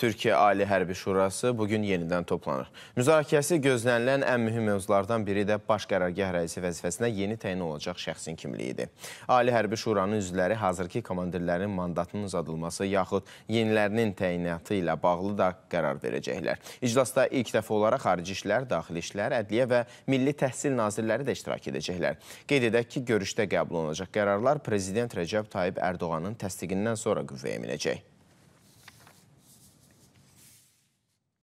Türkiyə Ali Hərbi Şurası bugün yenidən toplanır. Müzakirəsi gözlənilən ən mühüm mövzulardan biri də baş qərargah rəisi vəzifəsinə yeni təyin olacaq şəxsin kimliyidir. Ali Hərbi Şuranın üzvləri hazırki komandirlərin mandatının uzadılması yaxud yenilərinin təyinatı ilə bağlı da qərar verəcəklər. İclasda ilk dəfə olaraq Xarici İşlər, Daxili İşlər, Ədliyyə və Milli Təhsil Nazirləri də iştirak edəcəklər. Qeyd edək ki, görüşdə qəbul olunacaq qərarlar Prezident Rəcəb Tayyib Ərdoğanın təsdiqindən sonra qüvvəyə minəcək.